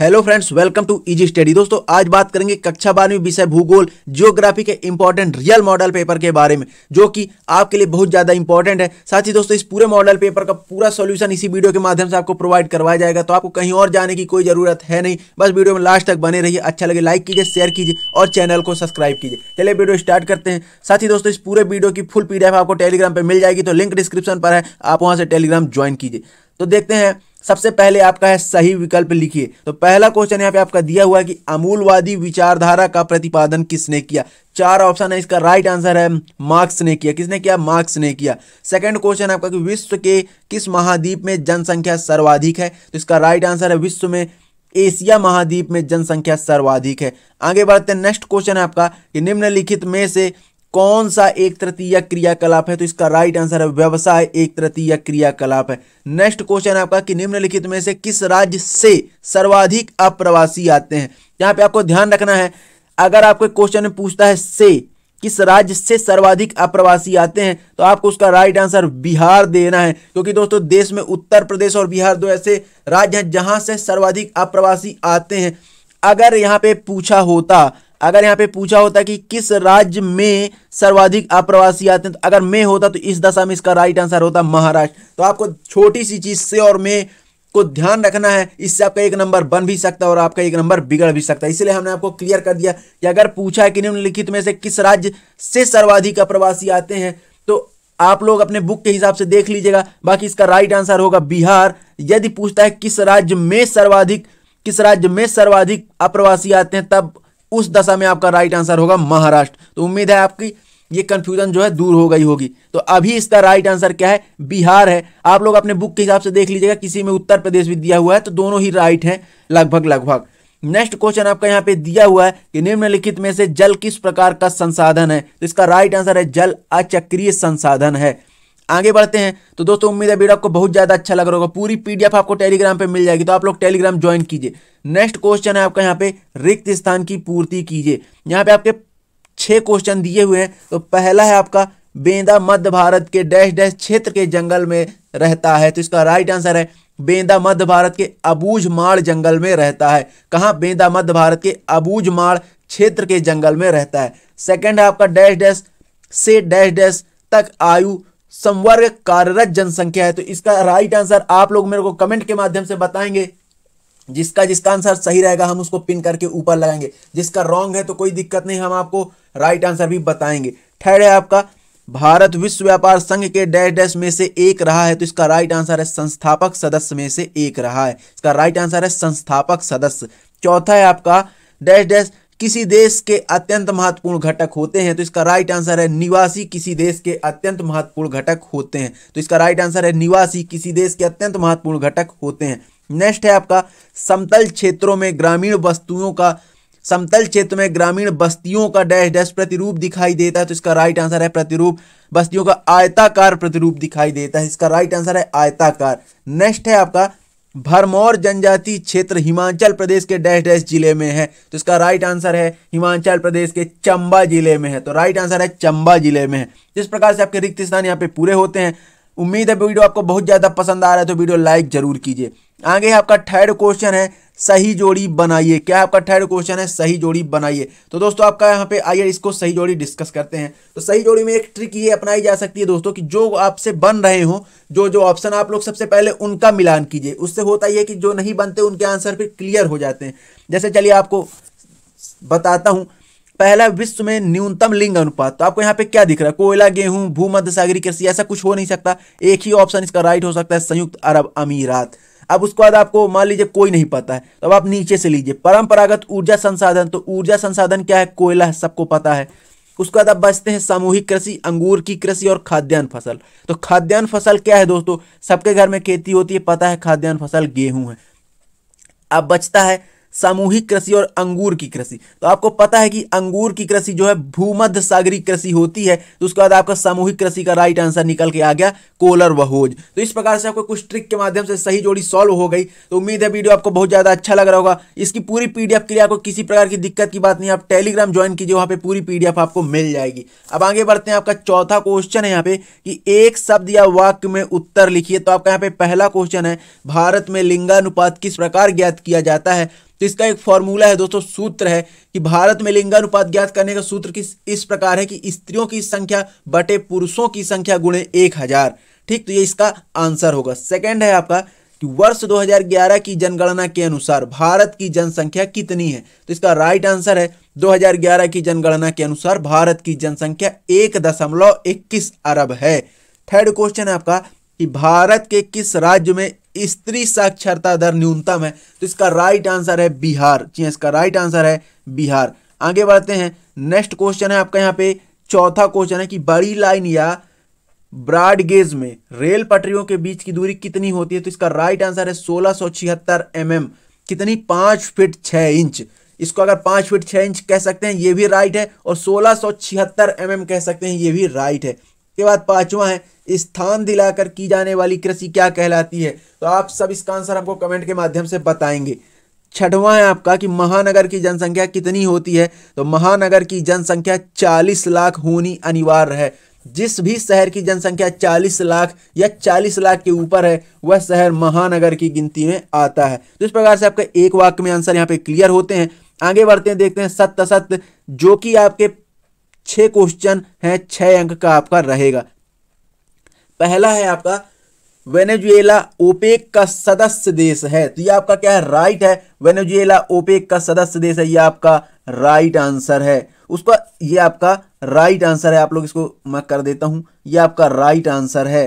hello friends welcome to easy study दोस्तों आज बात करेंगे कक्षा बारहवीं विषय भूगोल ज्योग्राफी के इंपॉर्टेंट रियल मॉडल पेपर के बारे में जो कि आपके लिए बहुत ज़्यादा इंपॉर्टेंट है साथ ही दोस्तों इस पूरे मॉडल पेपर का पूरा सॉल्यूशन इसी वीडियो के माध्यम से आपको प्रोवाइड करवाया जाएगा तो आपको कहीं और जाने की कोई ज़रूरत है नहीं बस वीडियो में लास्ट तक बने रहिए अच्छा लगे लाइक कीजिए शेयर कीजिए और चैनल को सब्सक्राइब कीजिए चलिए वीडियो स्टार्ट करते हैं साथ ही दोस्तों इस पूरे वीडियो की फुल पी आपको टेलीग्राम पर मिल जाएगी तो लिंक डिस्क्रिप्शन पर है आप वहाँ से टेलीग्राम ज्वाइन कीजिए तो देखते हैं सबसे पहले आपका है सही विकल्प लिखिए तो पहला क्वेश्चन यहाँ पे आपका दिया हुआ है कि अमूलवादी विचारधारा का प्रतिपादन किसने किया चार ऑप्शन है इसका राइट आंसर है मार्क्स ने किया किसने किया मार्क्स ने किया सेकंड क्वेश्चन आपका कि विश्व के किस महाद्वीप में जनसंख्या सर्वाधिक है तो इसका राइट आंसर है विश्व में एशिया महाद्वीप में जनसंख्या सर्वाधिक है आगे बढ़ते हैं नेक्स्ट क्वेश्चन है आपका कि निम्नलिखित में से कौन सा एक तृतीय क्रियाकलाप है तो इसका राइट आंसर है व्यवसाय एक तृतीय क्रियाकलाप है नेक्स्ट क्वेश्चन आपका कि निम्नलिखित में से किस राज्य से सर्वाधिक अप्रवासी आते हैं यहाँ पे आपको ध्यान रखना है अगर आपको क्वेश्चन पूछता है से किस राज्य से सर्वाधिक अप्रवासी आते हैं तो आपको उसका राइट आंसर बिहार देना है क्योंकि दोस्तों देश में उत्तर प्रदेश और बिहार दो ऐसे राज्य हैं जहां से सर्वाधिक अप्रवासी आते हैं अगर यहाँ पे पूछा होता अगर यहाँ पे पूछा होता कि किस राज्य में सर्वाधिक अप्रवासी आते हैं तो अगर मैं होता तो इस दशा में इसका राइट आंसर होता महाराष्ट्र तो आपको छोटी सी चीज से और मैं को ध्यान रखना है इससे आपका एक नंबर बन भी सकता है और आपका एक नंबर बिगड़ भी सकता है इसलिए हमने आपको क्लियर कर दिया कि अगर पूछा कि निम्नलिखित में से किस राज्य से सर्वाधिक अप्रवासी आते हैं तो आप लोग अपने बुक के हिसाब से देख लीजिएगा बाकी इसका राइट आंसर होगा बिहार यदि पूछता है किस राज्य में सर्वाधिक किस राज्य में सर्वाधिक अप्रवासी आते हैं तब उस दशा में आपका राइट आंसर होगा महाराष्ट्र तो उम्मीद है आपकी ये कंफ्यूजन जो है दूर हो गई होगी तो अभी इसका राइट आंसर क्या है बिहार है आप लोग अपने बुक के हिसाब से देख लीजिएगा किसी में उत्तर प्रदेश भी दिया हुआ है तो दोनों ही राइट हैं लगभग लगभग नेक्स्ट क्वेश्चन आपका यहाँ पे दिया हुआ है कि निम्नलिखित में से जल किस प्रकार का संसाधन है तो इसका राइट आंसर है जल अचक्रिय संसाधन है आगे बढ़ते हैं तो दोस्तों उम्मीद है वीडियो आपको बहुत ज़्यादा अच्छा लग रहा होगा पूरी पीडीएफ आपको टेलीग्राम पे मिल जाएगी तो आप लोग टेलीग्राम ज्वाइन कीजिए नेक्स्ट क्वेश्चन है आपका यहाँ पे रिक्त स्थान की पूर्ति कीजिए यहाँ पे आपके छह क्वेश्चन दिए हुए हैं तो पहला है आपका बेंदा मध्य भारत के डैश डैश क्षेत्र के जंगल में रहता है तो इसका राइट आंसर है बेंदा मध्य भारत के अबूझ माड़ जंगल में रहता है कहाँ बेंदा मध्य भारत के अबूझ माड़ क्षेत्र के जंगल में रहता है सेकेंड है आपका डैश डैश से डैश डैश तक आयु संवर्ग कार्यरत जनसंख्या है तो इसका राइट आंसर आप लोग मेरे को कमेंट के माध्यम से बताएंगे जिसका जिसका आंसर सही रहेगा हम उसको पिन करके ऊपर लगाएंगे जिसका रॉन्ग है तो कोई दिक्कत नहीं हम आपको राइट आंसर भी बताएंगे थर्ड है आपका भारत विश्व व्यापार संघ के डैश डैश में से एक रहा है तो इसका राइट आंसर है संस्थापक सदस्य में से एक रहा है इसका राइट आंसर है संस्थापक सदस्य चौथा है आपका डैश डैश किसी देश के अत्यंत महत्वपूर्ण घटक होते हैं तो इसका राइट आंसर है निवासी किसी देश के अत्यंत महत्वपूर्ण घटक होते हैं तो इसका राइट आंसर है निवासी किसी देश के अत्यंत महत्वपूर्ण घटक होते हैं नेक्स्ट है आपका समतल क्षेत्रों में ग्रामीण वस्तुओं का समतल क्षेत्र में ग्रामीण बस्तियों का डैश डैश प्रतिरूप दिखाई देता है तो इसका राइट आंसर है प्रतिरूप बस्तियों का आयताकार प्रतिरूप दिखाई देता है इसका राइट आंसर है आयताकार नेक्स्ट है आपका भरमौर जनजाति क्षेत्र हिमाचल प्रदेश के डैश डैश जिले में है तो इसका राइट आंसर है हिमाचल प्रदेश के चंबा जिले में है तो राइट आंसर है चंबा जिले में है जिस प्रकार से आपके रिक्त स्थान यहाँ पे पूरे होते हैं उम्मीद है वीडियो आपको बहुत ज़्यादा पसंद आ रहा है तो वीडियो लाइक जरूर कीजिए आगे आपका थर्ड क्वेश्चन है सही जोड़ी बनाइए क्या आपका थर्ड क्वेश्चन है सही जोड़ी बनाइए तो दोस्तों आपका यहाँ पे आइए इसको सही जोड़ी डिस्कस करते हैं तो सही जोड़ी में एक ट्रिक ये अपनाई जा सकती है दोस्तों कि जो आपसे बन रहे हो जो जो ऑप्शन आप लोग सबसे पहले उनका मिलान कीजिए उससे होता यह कि जो नहीं बनते उनके आंसर फिर क्लियर हो जाते हैं जैसे चलिए आपको बताता हूँ पहला विश्व में न्यूनतम लिंग अनुपात तो आपको यहाँ पे क्या दिख रहा है कोयला गेहूं भूमध्य सागरी कृषि ऐसा कुछ हो नहीं सकता एक ही ऑप्शन इसका राइट हो सकता है संयुक्त अरब अमीरात अब उसके बाद आपको मान लीजिए कोई नहीं पता है तो अब आप नीचे से लीजिए परंपरागत ऊर्जा संसाधन तो ऊर्जा संसाधन क्या है कोयला सबको पता है उसके बाद आप बचते हैं सामूहिक कृषि अंगूर की कृषि और खाद्यान्न फसल तो खाद्यान्न फसल क्या है दोस्तों सबके घर में खेती होती है पता है खाद्यान्न फसल गेहूं है अब बचता है सामूहिक कृषि और अंगूर की कृषि तो आपको पता है कि अंगूर की कृषि जो है भूमध्य सागरी कृषि होती है तो उसके बाद आपका सामूहिक कृषि का राइट आंसर निकल के आ गया कोलर वहोज तो इस प्रकार से आपको कुछ ट्रिक के माध्यम से सही जोड़ी सॉल्व हो गई तो उम्मीद है वीडियो आपको बहुत ज़्यादा अच्छा लग रहा होगा इसकी पूरी पीडीएफ के लिए आपको किसी प्रकार की दिक्कत की बात नहीं आप टेलीग्राम ज्वाइन कीजिए वहां पर पूरी पीडीएफ आपको मिल जाएगी अब आगे बढ़ते हैं आपका चौथा क्वेश्चन है यहाँ पे कि एक शब्द या वाक्य में उत्तर लिखिए तो आपका यहाँ पे पहला क्वेश्चन है भारत में लिंगानुपात किस प्रकार ज्ञात किया जाता है तो इसका एक फॉर्मूला है दोस्तों सूत्र है कि भारत में लिंगानुपात ज्ञात करने का सूत्र किस इस प्रकार है कि स्त्रियों की संख्या बटे पुरुषों की संख्या गुणे एक हजार ठीक तो ये इसका आंसर होगा सेकेंड है आपका कि वर्ष 2011 की जनगणना के अनुसार भारत की जनसंख्या कितनी है तो इसका राइट आंसर है 2011 की जनगणना के अनुसार भारत की जनसंख्या एक दशमलव इक्कीस अरब है थर्ड क्वेश्चन है आपका कि भारत के किस राज्य में स्त्री साक्षरता दर न्यूनतम है तो इसका राइट आंसर है बिहार जी हाँ, इसका राइट आंसर है बिहार आगे बढ़ते हैं नेक्स्ट क्वेश्चन है आपका यहाँ पे चौथा क्वेश्चन है कि बड़ी लाइन या ब्रॉड गेज में रेल पटरियों के बीच की दूरी कितनी होती है तो इसका राइट आंसर है सोलह सौ छिहत्तर एम एम कितनी पाँच फिट छः इंच इसको अगर पाँच फिट छः इंच कह सकते हैं ये भी राइट है और सोलह सौ छिहत्तर एम एम कह सकते हैं ये भी राइट है उसके बाद पांचवा है स्थान दिलाकर की जाने वाली कृषि क्या कहलाती है तो आप सब इसका आंसर हमको कमेंट के माध्यम से बताएंगे छठवां है आपका कि महानगर की जनसंख्या कितनी होती है तो महानगर की जनसंख्या 40 लाख होनी अनिवार्य है जिस भी शहर की जनसंख्या 40 लाख या 40 लाख के ऊपर है वह शहर महानगर की गिनती में आता है तो इस प्रकार से आपका एक वाक्य में आंसर यहाँ पे क्लियर होते हैं आगे बढ़ते हैं देखते हैं सत्य सत्य जो कि आपके छह क्वेश्चन हैं छह अंक का आपका रहेगा पहला है आपका वेनेजुएला ओपेक का सदस्य देश है तो ये आपका क्या है राइट है वेनेजुएला ओपेक का सदस्य देश है ये आपका राइट आंसर है उसका ये आपका राइट आंसर है आप लोग इसको मैं कर देता हूं ये आपका राइट आंसर है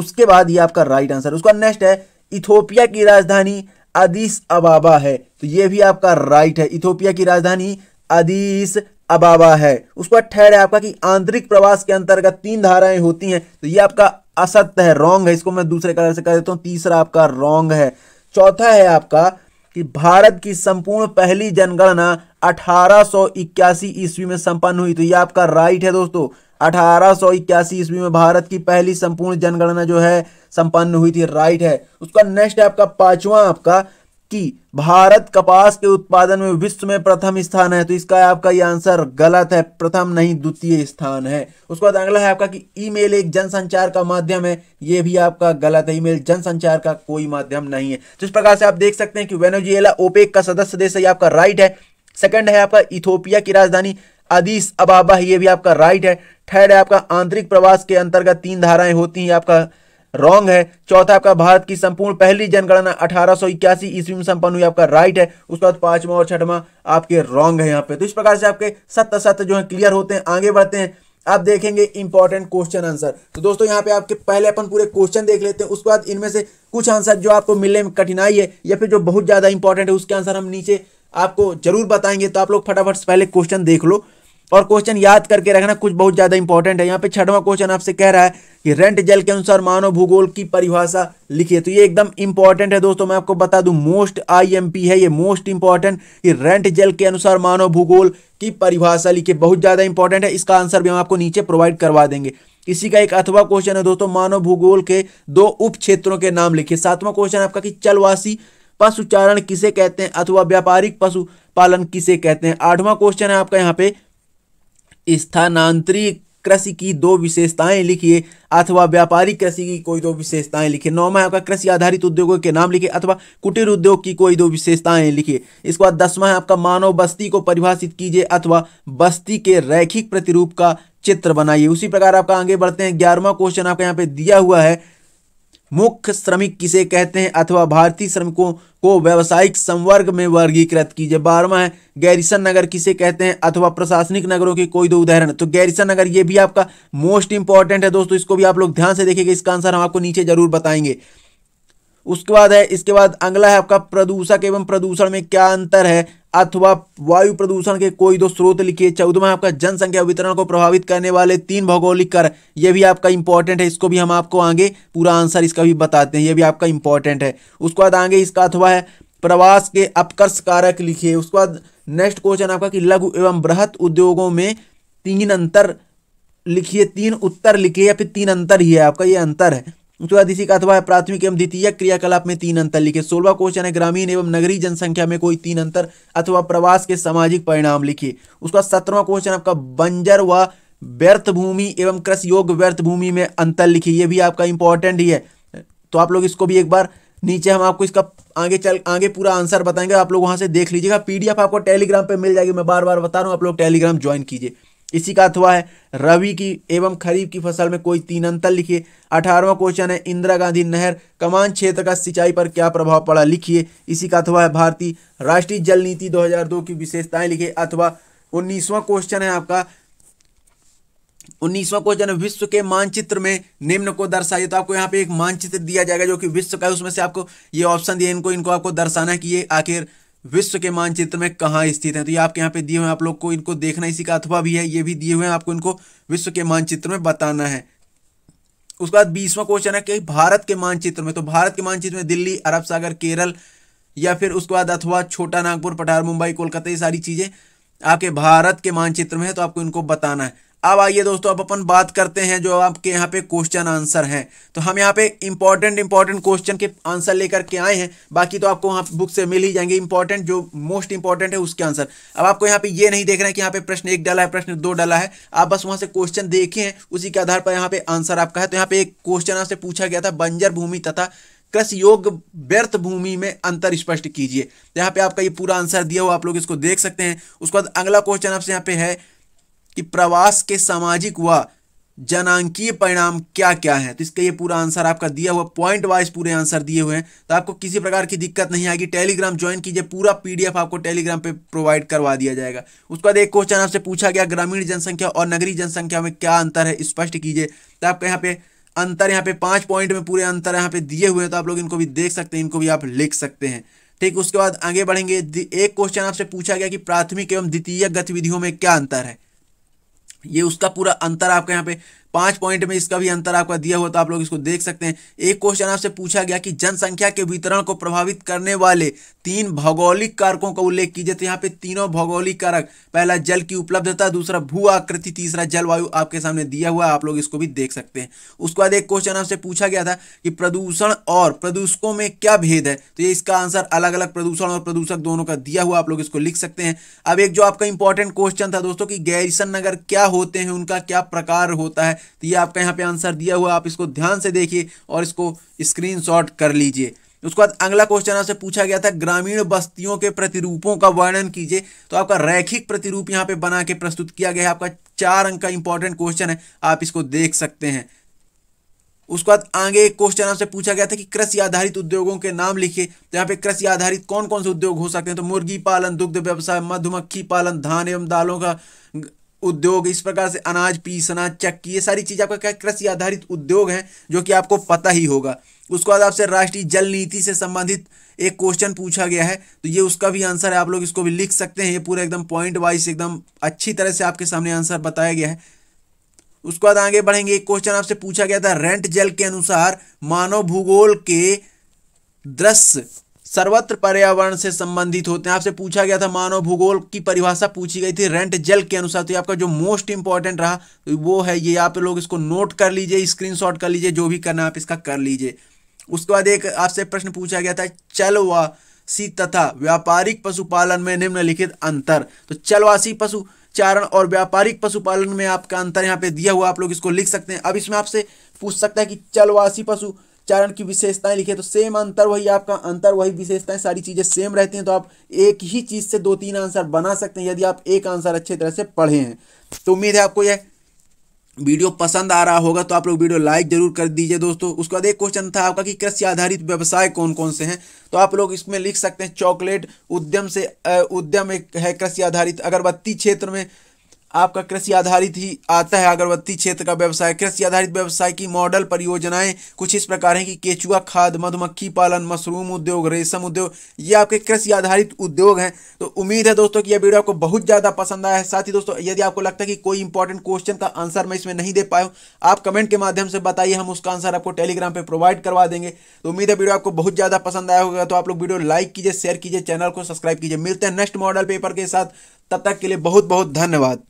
उसके बाद ये आपका राइट आंसर उसका नेक्स्ट है इथोपिया की राजधानी अदीस अबाबा है तो ये भी आपका राइट है इथोपिया की राजधानी अदीस अबावा है उस पर ठहर है आपका कि आंतरिक प्रवास के अंतर्गत तीन धाराएं होती हैं तो ये आपका असत्य है रॉन्ग है इसको मैं दूसरे कलर से कर देता हूँ तीसरा आपका रॉन्ग है चौथा है आपका कि भारत की संपूर्ण पहली जनगणना 1881 ईस्वी में संपन्न हुई तो ये आपका राइट है दोस्तों 1881 ईस्वी में भारत की पहली संपूर्ण जनगणना जो है संपन्न हुई थी राइट है उसका नेक्स्ट है आपका पांचवा आपका कि भारत कपास के उत्पादन में विश्व में प्रथम स्थान है तो इसका आपका ये आंसर गलत है प्रथम नहीं द्वितीय स्थान है उसके बाद अगला है आपका कि ईमेल एक जनसंचार का माध्यम है ये भी आपका गलत है ईमेल जनसंचार का कोई माध्यम नहीं है जिस तो प्रकार से आप देख सकते हैं कि वेनेजुएला ओपेक का सदस्य देश है आपका राइट है सेकेंड है आपका इथोपिया की राजधानी अदीस अबाबा ये भी आपका राइट है थर्ड है आपका आंतरिक प्रवास के अंतर्गत तीन धाराएं होती हैं आपका रॉन्ग है चौथा आपका भारत की संपूर्ण पहली जनगणना अठारह ईस्वी में संपन्न हुई आपका राइट है उसके बाद पांचवा और छठवा आपके रॉन्ग है यहाँ पे तो इस प्रकार से आपके सत्य सत्य जो है क्लियर होते हैं आगे बढ़ते हैं आप देखेंगे इंपॉर्टेंट क्वेश्चन आंसर तो दोस्तों यहाँ पे आपके पहले अपन पूरे क्वेश्चन देख लेते हैं उसके बाद इनमें से कुछ आंसर जो आपको मिलने में कठिनाई है या फिर जो बहुत ज़्यादा इंपॉर्टेंट है उसके आंसर हम नीचे आपको जरूर बताएंगे तो आप लोग फटाफट पहले क्वेश्चन देख लो और क्वेश्चन याद करके रखना कुछ बहुत ज़्यादा इंपॉर्टेंट है यहाँ पे छठवा क्वेश्चन आपसे कह रहा है कि रेंट जल के अनुसार मानव भूगोल की परिभाषा लिखिए तो ये एकदम इंपॉर्टेंट है दोस्तों मैं आपको बता दूं मोस्ट आईएमपी है ये मोस्ट इंपॉर्टेंट कि रेंट जल के अनुसार मानव भूगोल की परिभाषा लिखिए बहुत ज़्यादा इंपॉर्टेंट है इसका आंसर भी हम आपको नीचे प्रोवाइड करवा देंगे इसी का एक अथवा क्वेश्चन है दोस्तों मानव भूगोल के दो उप क्षेत्रों के नाम लिखिए सातवां क्वेश्चन आपका कि चलवासी पशुचारण किसे कहते हैं अथवा व्यापारिक पशु पालन किसे कहते हैं आठवां क्वेश्चन है आपका यहाँ पे स्थानांतरित कृषि की दो विशेषताएं लिखिए अथवा व्यापारिक कृषि की कोई दो विशेषताएं लिखिए नौवा आपका कृषि आधारित उद्योगों के नाम लिखिए अथवा कुटीर उद्योग की कोई दो विशेषताएं लिखिए इसके बाद दसवा है आपका मानव बस्ती को परिभाषित कीजिए अथवा बस्ती के रैखिक प्रतिरूप का चित्र बनाइए उसी प्रकार आपका आगे बढ़ते हैं ग्यारहवा क्वेश्चन आपका यहाँ पे दिया हुआ है मुख्य श्रमिक किसे कहते हैं अथवा भारतीय श्रमिकों को व्यावसायिक संवर्ग में वर्गीकृत कीजिए बारहवा है गैरिसन नगर किसे कहते हैं अथवा प्रशासनिक नगरों के कोई दो उदाहरण तो गैरिसन नगर ये भी आपका मोस्ट इंपॉर्टेंट है दोस्तों इसको भी आप लोग ध्यान से देखेंगे इसका आंसर हम आपको नीचे जरूर बताएंगे उसके बाद है इसके बाद अगला है आपका प्रदूषक एवं प्रदूषण में क्या अंतर है अथवा वायु प्रदूषण के कोई दो स्रोत लिखिए चौदहवा आपका जनसंख्या वितरण को प्रभावित करने वाले तीन भौगोलिक कर यह भी आपका इंपॉर्टेंट है इसको भी हम आपको आगे पूरा आंसर इसका भी बताते हैं यह भी आपका इंपॉर्टेंट है उसके बाद आगे इसका अथवा है प्रवास के अपकर्ष कारक लिखिए उसके बाद नेक्स्ट क्वेश्चन आपका कि लघु एवं बृहत उद्योगों में तीन अंतर लिखिए तीन उत्तर लिखिए या फिर तीन अंतर ही है आपका ये अंतर है उसके बाद इसी का अथवा प्राथमिक एवं द्वितीय क्रियाकलाप में तीन अंतर लिखे सोलवा क्वेश्चन है ग्रामीण एवं नगरीय जनसंख्या में कोई तीन अंतर अथवा प्रवास के सामाजिक परिणाम लिखिए उसका सत्रवा क्वेश्चन आपका बंजर व व्यर्थ भूमि एवं कृषि योग्य व्यर्थ भूमि में अंतर लिखिए ये भी आपका इंपॉर्टेंट ही है तो आप लोग इसको भी एक बार नीचे हम आपको इसका आगे चल आगे पूरा आंसर बताएंगे आप लोग वहां से देख लीजिएगा पीडीएफ आपको टेलीग्राम पे मिल जाएगी मैं बार बार बता रहा हूँ आप लोग टेलीग्राम ज्वाइन कीजिए इसी का अथवा है रवि की एवं खरीफ की फसल में कोई तीन अंतर लिखिए अठारहवा क्वेश्चन है इंदिरा गांधी नहर कमान क्षेत्र का सिंचाई पर क्या प्रभाव पड़ा लिखिए इसी का अथवा है भारतीय राष्ट्रीय जल नीति 2002 की विशेषताएं लिखिए अथवा उन्नीसवां क्वेश्चन है आपका उन्नीसवां क्वेश्चन विश्व के मानचित्र में निम्न को दर्शाइए तो आपको यहाँ पे एक मानचित्र दिया जाएगा जो कि विश्व का है उसमें से आपको ये ऑप्शन दिए इनको इनको आपको दर्शाना कि ये आखिर विश्व के मानचित्र में कहाँ स्थित है तो ये आपके यहाँ पे दिए हुए हैं आप लोग को इनको देखना इसी का अथवा भी है ये भी दिए हुए हैं आपको इनको विश्व के मानचित्र में बताना है उसके बाद बीसवा क्वेश्चन है कि भारत के मानचित्र में तो भारत के मानचित्र में दिल्ली अरब सागर केरल या फिर उसके बाद अथवा छोटा नागपुर पठार मुंबई कोलकाता ये सारी चीज़ें आपके भारत के मानचित्र में है तो आपको इनको बताना है अब आइए दोस्तों अब अपन बात करते हैं जो आपके यहाँ पे क्वेश्चन आंसर हैं तो हम यहाँ पे इंपॉर्टेंट इंपॉर्टेंट क्वेश्चन के आंसर लेकर के आए हैं बाकी तो आपको वहाँ बुक से मिल ही जाएंगे इंपॉर्टेंट जो मोस्ट इंपॉर्टेंट है उसके आंसर अब आपको यहाँ पे ये नहीं देख रहे हैं कि यहाँ पे प्रश्न एक डाला है प्रश्न दो डाला है आप बस वहाँ से क्वेश्चन देखे हैं उसी के आधार पर यहाँ पे आंसर आपका है तो यहाँ पे एक क्वेश्चन आपसे पूछा गया था बंजर भूमि तथा कृषि योग्य व्यर्थ भूमि में अंतर स्पष्ट कीजिए यहाँ पे आपका ये पूरा आंसर दिया हुआ आप लोग इसको देख सकते हैं उसके बाद अगला क्वेश्चन आपसे यहाँ पे है कि प्रवास के सामाजिक व जनांकीय परिणाम क्या क्या है तो इसका ये पूरा आंसर आपका दिया हुआ पॉइंट वाइज पूरे आंसर दिए हुए हैं तो आपको किसी प्रकार की दिक्कत नहीं आएगी टेलीग्राम ज्वाइन कीजिए पूरा पीडीएफ आपको टेलीग्राम पे प्रोवाइड करवा दिया जाएगा उसके बाद एक क्वेश्चन आपसे पूछा गया ग्रामीण जनसंख्या और नगरीय जनसंख्या में क्या अंतर है स्पष्ट कीजिए तो आपका यहाँ पे अंतर यहाँ पे पाँच पॉइंट में पूरे अंतर यहाँ पे दिए हुए हैं तो आप लोग इनको भी देख सकते हैं इनको भी आप लिख सकते हैं ठीक उसके बाद आगे बढ़ेंगे एक क्वेश्चन आपसे पूछा गया कि प्राथमिक एवं द्वितीय गतिविधियों में क्या अंतर है ये उसका पूरा अंतर आपका यहाँ पे पांच पॉइंट में इसका भी अंतर आपका दिया हुआ तो आप लोग इसको देख सकते हैं एक क्वेश्चन आपसे पूछा गया कि जनसंख्या के वितरण को प्रभावित करने वाले तीन भौगोलिक कारकों का उल्लेख कीजिए तो यहाँ पे तीनों भौगोलिक कारक पहला जल की उपलब्धता दूसरा भू आकृति तीसरा जलवायु आपके सामने दिया हुआ है आप लोग इसको भी देख सकते हैं उसके बाद एक क्वेश्चन आपसे पूछा गया था कि प्रदूषण और प्रदूषकों में क्या भेद है तो ये इसका आंसर अलग अलग प्रदूषण और प्रदूषक दोनों का दिया हुआ आप लोग इसको लिख सकते हैं अब एक जो आपका इंपॉर्टेंट क्वेश्चन था दोस्तों की गैरिसन नगर क्या होते हैं उनका क्या प्रकार होता है तो ये आपका यहाँ पे आंसर दिया हुआ आप इसको ध्यान से देखिए और इसको स्क्रीन कर लीजिए उसके बाद अगला क्वेश्चन आपसे पूछा गया था ग्रामीण बस्तियों के प्रतिरूपों का वर्णन कीजिए तो आपका रैखिक प्रतिरूप यहाँ पे बना के प्रस्तुत किया गया है आपका चार अंक का इंपॉर्टेंट क्वेश्चन है आप इसको देख सकते हैं उसके बाद आगे एक क्वेश्चन आपसे पूछा गया था कि कृषि आधारित उद्योगों के नाम लिखिए तो यहाँ पे कृषि आधारित कौन कौन से उद्योग हो सकते हैं तो मुर्गी पालन दुग्ध व्यवसाय मधुमक्खी पालन धान एवं दालों का उद्योग इस प्रकार से अनाज पीसना चक्की ये सारी चीज़ आपका क्या कृषि आधारित उद्योग है जो कि आपको पता ही होगा उसके बाद आपसे राष्ट्रीय जल नीति से संबंधित एक क्वेश्चन पूछा गया है तो ये उसका भी आंसर है आप लोग इसको भी लिख सकते हैं ये पूरा एकदम पॉइंट वाइज एकदम अच्छी तरह से आपके सामने आंसर बताया गया है उसके बाद आगे बढ़ेंगे एक क्वेश्चन आपसे पूछा गया था रेंट जल के अनुसार मानव भूगोल के दृश्य सर्वत्र पर्यावरण से संबंधित होते हैं आपसे पूछा गया था मानव भूगोल की परिभाषा पूछी गई थी रेंट जल के अनुसार तो आपका जो मोस्ट इंपॉर्टेंट रहा तो वो है ये आप लोग इसको नोट कर लीजिए स्क्रीनशॉट कर लीजिए जो भी करना आप इसका कर लीजिए उसके बाद एक आपसे प्रश्न पूछा गया था चलवासी तथा व्यापारिक पशुपालन में निम्नलिखित अंतर तो चलवासी पशु चारण और व्यापारिक पशुपालन में आपका अंतर यहाँ पे दिया हुआ आप लोग इसको लिख सकते हैं अब इसमें आपसे पूछ सकता है कि चलवासी पशु चरण की विशेषताएं लिखे तो सेम अंतर वही आपका अंतर वही विशेषताएं सारी चीज़ें सेम रहती हैं तो आप एक ही चीज़ से दो तीन आंसर बना सकते हैं यदि आप एक आंसर अच्छे तरह से पढ़े हैं तो उम्मीद है आपको यह वीडियो पसंद आ रहा होगा तो आप लोग वीडियो लाइक जरूर कर दीजिए दोस्तों उसके बाद एक क्वेश्चन था आपका कि कृषि आधारित व्यवसाय कौन कौन से हैं तो आप लोग इसमें लिख सकते हैं चॉकलेट उद्यम से उद्यम एक है कृषि आधारित अगरबत्ती क्षेत्र में आपका कृषि आधारित ही आता है अगरबत्ती क्षेत्र का व्यवसाय कृषि आधारित व्यवसाय की मॉडल परियोजनाएं कुछ इस प्रकार हैं कि केचुआ खाद मधुमक्खी पालन मशरूम उद्योग रेशम उद्योग ये आपके कृषि आधारित उद्योग हैं तो उम्मीद है दोस्तों कि यह वीडियो आपको बहुत ज़्यादा पसंद आया है साथ ही दोस्तों यदि आपको लगता है कि कोई इंपॉर्टेंट क्वेश्चन का आंसर मैं इसमें नहीं दे पाया हूँ आप कमेंट के माध्यम से बताइए हम उसका आंसर आपको टेलीग्राम पर प्रोवाइड करवा देंगे तो उम्मीद है वीडियो आपको बहुत ज़्यादा पसंद आया होगा तो आप लोग वीडियो लाइक कीजिए शेयर कीजिए चैनल को सब्सक्राइब कीजिए मिलते हैं नेक्स्ट मॉडल पेपर के साथ तब तक के लिए बहुत बहुत धन्यवाद